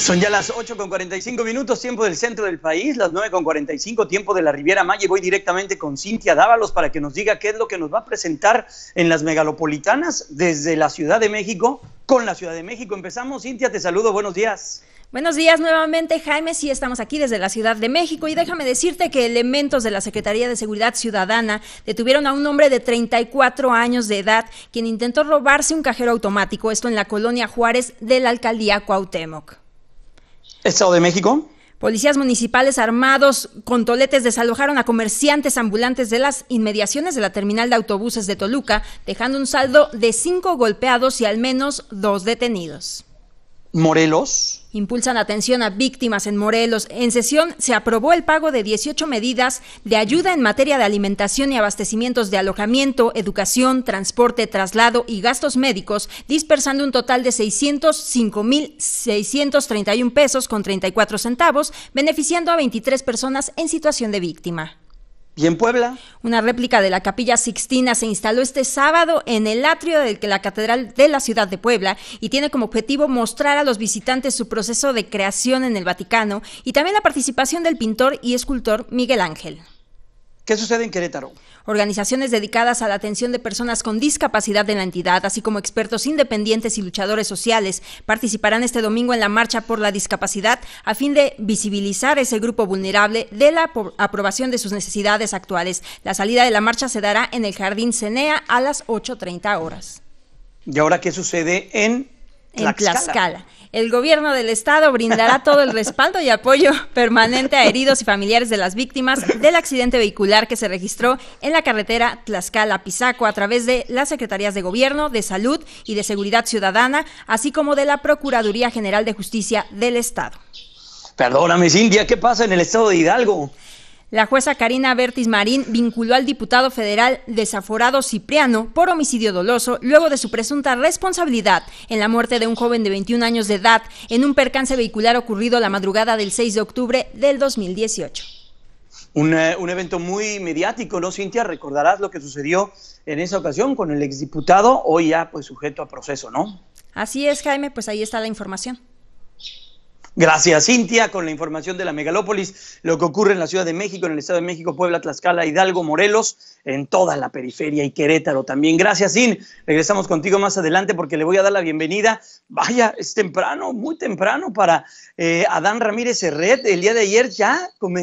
Son ya las 8 con 45 minutos, tiempo del centro del país, las 9 con 45, tiempo de la Riviera Maya. voy directamente con Cintia Dávalos para que nos diga qué es lo que nos va a presentar en las megalopolitanas desde la Ciudad de México con la Ciudad de México. Empezamos, Cintia, te saludo, buenos días. Buenos días nuevamente, Jaime. Sí, estamos aquí desde la Ciudad de México y déjame decirte que elementos de la Secretaría de Seguridad Ciudadana detuvieron a un hombre de 34 años de edad quien intentó robarse un cajero automático, esto en la colonia Juárez de la alcaldía Cuauhtémoc. Estado de México. Policías municipales armados con toletes desalojaron a comerciantes ambulantes de las inmediaciones de la terminal de autobuses de Toluca, dejando un saldo de cinco golpeados y al menos dos detenidos. Morelos. Impulsan atención a víctimas en Morelos. En sesión se aprobó el pago de 18 medidas de ayuda en materia de alimentación y abastecimientos de alojamiento, educación, transporte, traslado y gastos médicos, dispersando un total de 605.631 pesos con 34 centavos, beneficiando a 23 personas en situación de víctima. ¿Y en Puebla? Una réplica de la Capilla Sixtina se instaló este sábado en el atrio de la Catedral de la Ciudad de Puebla y tiene como objetivo mostrar a los visitantes su proceso de creación en el Vaticano y también la participación del pintor y escultor Miguel Ángel. ¿Qué sucede en Querétaro? Organizaciones dedicadas a la atención de personas con discapacidad en la entidad, así como expertos independientes y luchadores sociales, participarán este domingo en la Marcha por la Discapacidad a fin de visibilizar ese grupo vulnerable de la aprobación de sus necesidades actuales. La salida de la marcha se dará en el Jardín Cenea a las 8.30 horas. ¿Y ahora qué sucede en en Tlaxcala. El gobierno del estado brindará todo el respaldo y apoyo permanente a heridos y familiares de las víctimas del accidente vehicular que se registró en la carretera Tlaxcala-Pisaco a través de las Secretarías de Gobierno, de Salud y de Seguridad Ciudadana, así como de la Procuraduría General de Justicia del Estado. Perdóname, Cindy, ¿qué pasa en el estado de Hidalgo? La jueza Karina Bertis Marín vinculó al diputado federal desaforado Cipriano por homicidio doloso luego de su presunta responsabilidad en la muerte de un joven de 21 años de edad en un percance vehicular ocurrido la madrugada del 6 de octubre del 2018. Un, evento muy mediático, ¿no, Cintia? Recordarás lo que sucedió en esa ocasión con el exdiputado, hoy ya pues sujeto a proceso, ¿no? Así es, Jaime, pues ahí está la información. Gracias, Cintia, con la información de la megalópolis, lo que ocurre en la Ciudad de México, en el Estado de México, Puebla, Tlaxcala, Hidalgo, Morelos, en toda la periferia y Querétaro también. Gracias, Sin. Regresamos contigo más adelante porque le voy a dar la bienvenida. Vaya, es temprano, muy temprano para eh, Adán Ramírez Herret. El día de ayer ya comenzó.